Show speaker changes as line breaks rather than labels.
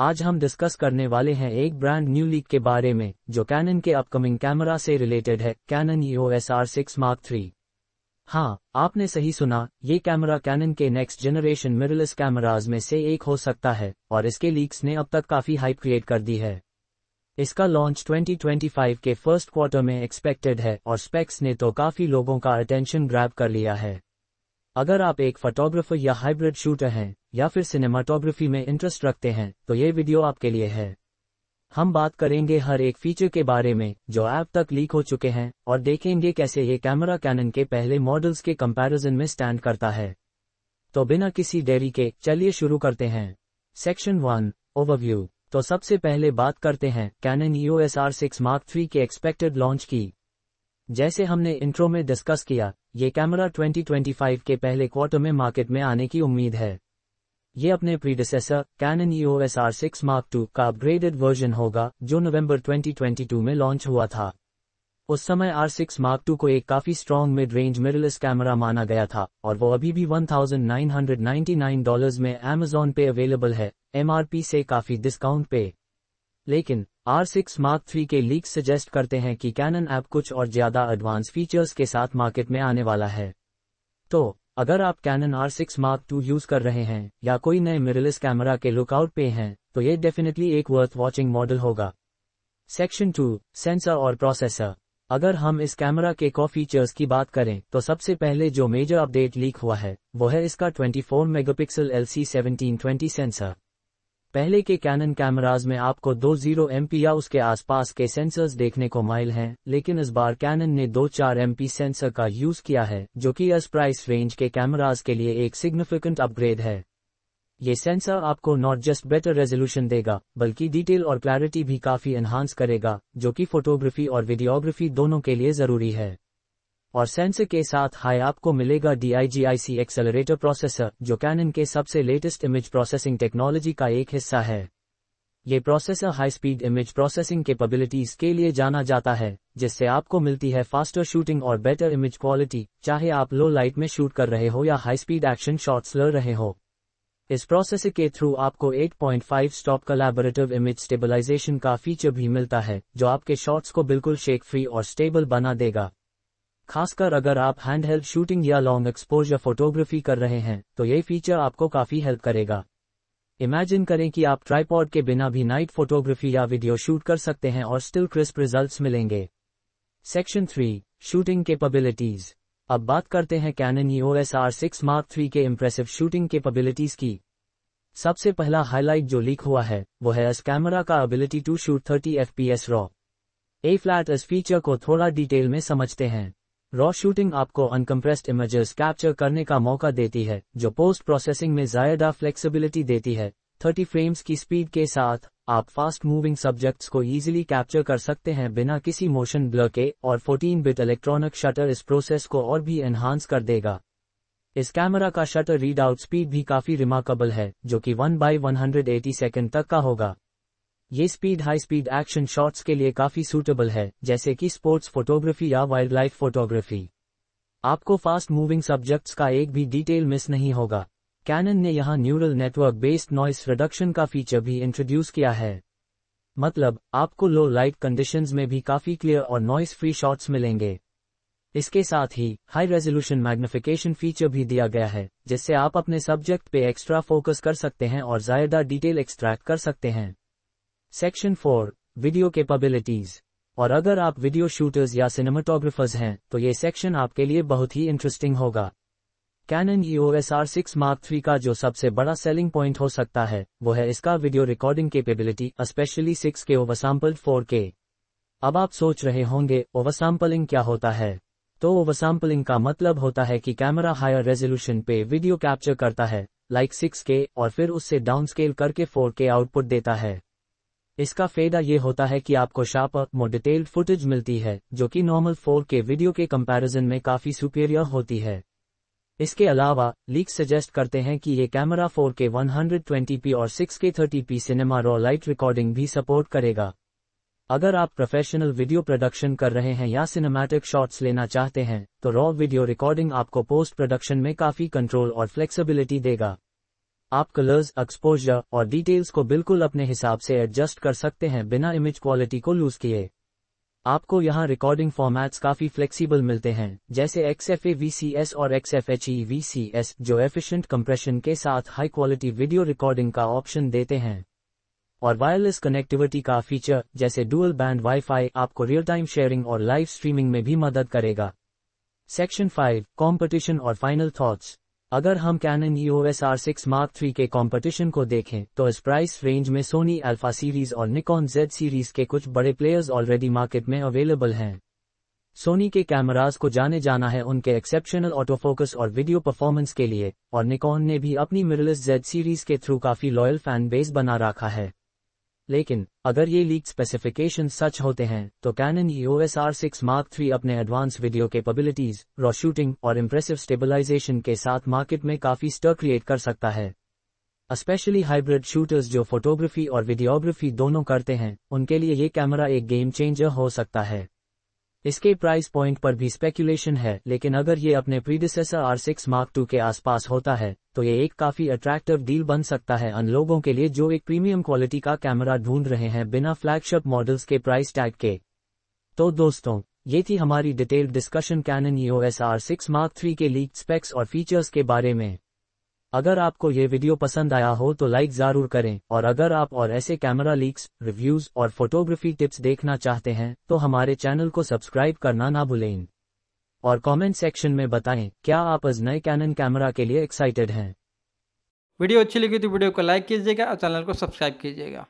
आज हम डिस्कस करने वाले हैं एक ब्रांड न्यू लीक के बारे में जो कैनन के अपकमिंग कैमरा से रिलेटेड है Canon S R six mark three हाँ आपने सही सुना ये कैमरा कैनन के नेक्स्ट जनरेशन मिररलेस कैमराज में से एक हो सकता है और इसके लीक्स ने अब तक काफी हाइप क्रिएट कर दी है इसका लॉन्च 2025 के फर्स्ट क्वार्टर में एक्सपेक्टेड है और स्पेक्स ने तो काफी लोगों का अटेंशन ग्रैब कर लिया है अगर आप एक फोटोग्राफर या हाइब्रिड शूटर हैं या फिर सिनेमाटोग्राफी में इंटरेस्ट रखते हैं तो ये वीडियो आपके लिए है हम बात करेंगे हर एक फीचर के बारे में जो ऐप तक लीक हो चुके हैं और देखेंगे कैसे ये कैमरा कैनन के पहले मॉडल्स के कंपैरिजन में स्टैंड करता है तो बिना किसी देरी के चलिए शुरू करते हैं सेक्शन वन ओवरव्यू तो सबसे पहले बात करते हैं Canon S R six mark three के एक्सपेक्टेड लॉन्च की जैसे हमने इंट्रो में डिस्कस किया ये कैमरा 2025 के पहले क्वार्टर में मार्केट में आने की उम्मीद है ये अपने predecessor Canon R six mark two का अपग्रेडेड वर्जन होगा जो नवंबर 2022 में लॉन्च हुआ था उस समय आर सिक्स मार्क टू को एक काफी strong mid range mirrorless camera माना गया था और वो अभी भी 1999 डॉलर्स में एमेजोन पे अवेलेबल है एमआरपी से काफी डिस्काउंट पे लेकिन R6 Mark III के लीक सजेस्ट करते हैं कि कैनन ऐप कुछ और ज्यादा एडवांस फीचर्स के साथ मार्केट में आने वाला है तो अगर आप Canon R six mark two use कर रहे हैं या कोई नए मिररलेस कैमरा के लुकआउट पे हैं तो ये डेफिनेटली एक वर्थ वॉचिंग मॉडल होगा सेक्शन टू सेंसर और प्रोसेसर अगर हम इस कैमरा के कॉ फीचर्स की बात करें तो सबसे पहले जो मेजर अपडेट लीक हुआ है वो है इसका 24 megapixel L C seventeen twenty sensor पहले के कैनन कैमराज में आपको दो जीरो एम या उसके आसपास के सेंसर्स देखने को माइल हैं, लेकिन इस बार कैनन ने दो चार एम सेंसर का यूज किया है जो कि इस प्राइस रेंज के कैमराज के लिए एक सिग्निफिकेंट अपग्रेड है ये सेंसर आपको नॉट जस्ट बेटर रेजोल्यूशन देगा बल्कि डिटेल और क्लैरिटी भी काफी एनहांस करेगा जो कि फोटोग्राफी और वीडियोग्राफी दोनों के लिए जरूरी है और सेंसर के साथ हाई आपको मिलेगा सी एक्सेलरेटर प्रोसेसर जो कैनन के सबसे लेटेस्ट इमेज प्रोसेसिंग टेक्नोलॉजी का एक हिस्सा है ये processor high speed image processing capabilities के लिए जाना जाता है जिससे आपको मिलती है फास्टर शूटिंग और बेटर इमेज क्वालिटी चाहे आप लो लाइट में शूट कर रहे हो या हाई स्पीड एक्शन शॉट्स ले रहे हो इस प्रोसेसर के थ्रू आपको 8.5 स्टॉप कलेबोरेटिव इमेज स्टेबलाइजेशन का फीचर भी मिलता है जो आपके शॉट्स को बिल्कुल शेक फ्री और स्टेबल बना देगा खासकर अगर आप हैंडहेल्ड शूटिंग या लॉन्ग एक्सपोजर फोटोग्राफी कर रहे हैं तो ये फीचर आपको काफी हेल्प करेगा इमेजिन करें कि आप ट्राईपॉड के बिना भी नाइट फोटोग्राफी या वीडियो शूट कर सकते हैं और स्टिल क्रिस्प रिजल्ट्स मिलेंगे सेक्शन थ्री शूटिंग केपेबिलिटीज अब बात करते हैं Canon S R six mark three के इम्प्रेसिव शूटिंग केपेबिलिटीज की सबसे पहला हाईलाइट जो लीक हुआ है वो है इस कैमरा का ability to shoot thirty F P S raw a flat इस फीचर को थोड़ा डिटेल में समझते हैं रॉ शूटिंग आपको अनकम्प्रेस्ड इमेजेस कैप्चर करने का मौका देती है जो पोस्ट प्रोसेसिंग में ज्यादा फ्लेक्सिबिलिटी देती है 30 फ्रेम्स की स्पीड के साथ आप फास्ट मूविंग सब्जेक्ट्स को इजीली कैप्चर कर सकते हैं बिना किसी मोशन ब्लर के और 14 बिट इलेक्ट्रॉनिक शटर इस प्रोसेस को और भी एनहांस कर देगा इस कैमरा का शटर रीड आउट स्पीड भी काफी रिमार्केबल है जो कि 1 बाई वन सेकंड तक का होगा ये speed high speed action shots के लिए काफी सूटेबल है जैसे कि स्पोर्ट्स फोटोग्राफी या वाइल्ड लाइफ फोटोग्राफी आपको फास्ट मूविंग सब्जेक्ट्स का एक भी डिटेल मिस नहीं होगा कैनन ने यहाँ neural network based noise reduction का फीचर भी इंट्रोड्यूस किया है मतलब आपको लो लाइट कंडीशंस में भी काफी क्लियर और नॉइस फ्री शॉट्स मिलेंगे इसके साथ ही हाई रेजोल्यूशन मैग्निफिकेशन फीचर भी दिया गया है जिससे आप अपने सब्जेक्ट पे एक्स्ट्रा फोकस कर सकते हैं और ज्यादा डिटेल एक्सट्रैक्ट कर सकते हैं सेक्शन फोर वीडियो केपेबिलिटीज और अगर आप वीडियो शूटर्स या सिनेमाटोग्राफर्स हैं तो ये सेक्शन आपके लिए बहुत ही इंटरेस्टिंग होगा Canon S R six mark three का जो सबसे बड़ा सेलिंग पॉइंट हो सकता है वो है इसका video recording capability specially six K oversampled four के अब आप सोच रहे होंगे ओवरसैम्पलिंग क्या होता है तो ओवरसैम्पलिंग का मतलब होता है कि कैमरा हायर रेजोल्यूशन पे वीडियो कैप्चर करता है लाइक सिक्स के और फिर उससे डाउन स्केल करके फोर के आउटपुट देता है इसका फायदा ये होता है कि आपको शार्प मोर डिटेल्ड फुटेज मिलती है जो कि नॉर्मल फोर के वीडियो के कंपैरिजन में काफी सुपीरियर होती है इसके अलावा लीक सजेस्ट करते हैं कि ये कैमरा फोर के वन और six K cinema raw light recording भी सपोर्ट करेगा अगर आप प्रोफेशनल वीडियो प्रोडक्शन कर रहे हैं या सिनेमैटिक शॉट्स लेना चाहते हैं तो रॉ वीडियो रिकॉर्डिंग आपको पोस्ट प्रोडक्शन में काफी कंट्रोल और फ्लेक्सिबिलिटी देगा आप कलर्स एक्सपोजर और डिटेल्स को बिल्कुल अपने हिसाब से एडजस्ट कर सकते हैं बिना इमेज क्वालिटी को लूज किए आपको यहाँ रिकॉर्डिंग फॉर्मेट्स काफी फ्लेक्सिबल मिलते हैं जैसे XFAVCS और एस e जो एफिशिएंट कंप्रेशन के साथ हाई क्वालिटी वीडियो रिकॉर्डिंग का ऑप्शन देते हैं और वायरलेस कनेक्टिविटी का फीचर जैसे डुअल बैंड वाईफाई आपको रियल टाइम शेयरिंग और लाइव स्ट्रीमिंग में भी मदद करेगा सेक्शन फाइव कॉम्पिटिशन और फाइनल थॉट्स अगर हम Canon R six mark three के कॉम्पिटिशन को देखें तो इस प्राइस रेंज में सोनी अल्फा सीरीज और निकॉन जेड सीरीज के कुछ बड़े प्लेयर्स ऑलरेडी मार्केट में अवेलेबल हैं सोनी के कैमराज को जाने जाना है उनके एक्सेप्शनल ऑटोफोकस और वीडियो परफॉर्मेंस के लिए और निकॉन ने भी अपनी मिररलेस जेड सीरीज के थ्रू काफी लॉयल फैन बेस बना रखा है लेकिन अगर ये लीक स्पेसिफिकेशन सच होते हैं तो Canon EOS R six mark three अपने advance video capabilities raw shooting और इम्प्रेसिव स्टेबलाइजेशन के साथ मार्केट में काफी स्टर क्रिएट कर सकता है स्पेशली हाइब्रिड शूटर्स जो फोटोग्राफी और वीडियोग्राफी दोनों करते हैं उनके लिए ये कैमरा एक गेम चेंजर हो सकता है इसके प्राइस पॉइंट पर भी स्पेकुलेशन है लेकिन अगर ये अपने predecessor R six mark two के आसपास होता है तो ये एक काफी अट्रैक्टिव डील बन सकता है उन लोगों के लिए जो एक प्रीमियम क्वालिटी का कैमरा ढूंढ रहे हैं बिना फ्लैगशिप मॉडल्स के प्राइस टैग के तो दोस्तों ये थी हमारी detail discussion Canon S R six mark three के लीक स्पेक्स और फीचर्स के बारे में अगर आपको ये वीडियो पसंद आया हो तो लाइक जरूर करें और अगर आप और ऐसे कैमरा लीक्स रिव्यूज और फोटोग्राफी टिप्स देखना चाहते हैं तो हमारे चैनल को सब्सक्राइब करना ना भूलें और कमेंट सेक्शन में बताएं क्या आप इस नए कैनन कैमरा के लिए एक्साइटेड हैं वीडियो अच्छी लगी तो वीडियो को लाइक कीजिएगा और चैनल को सब्सक्राइब कीजिएगा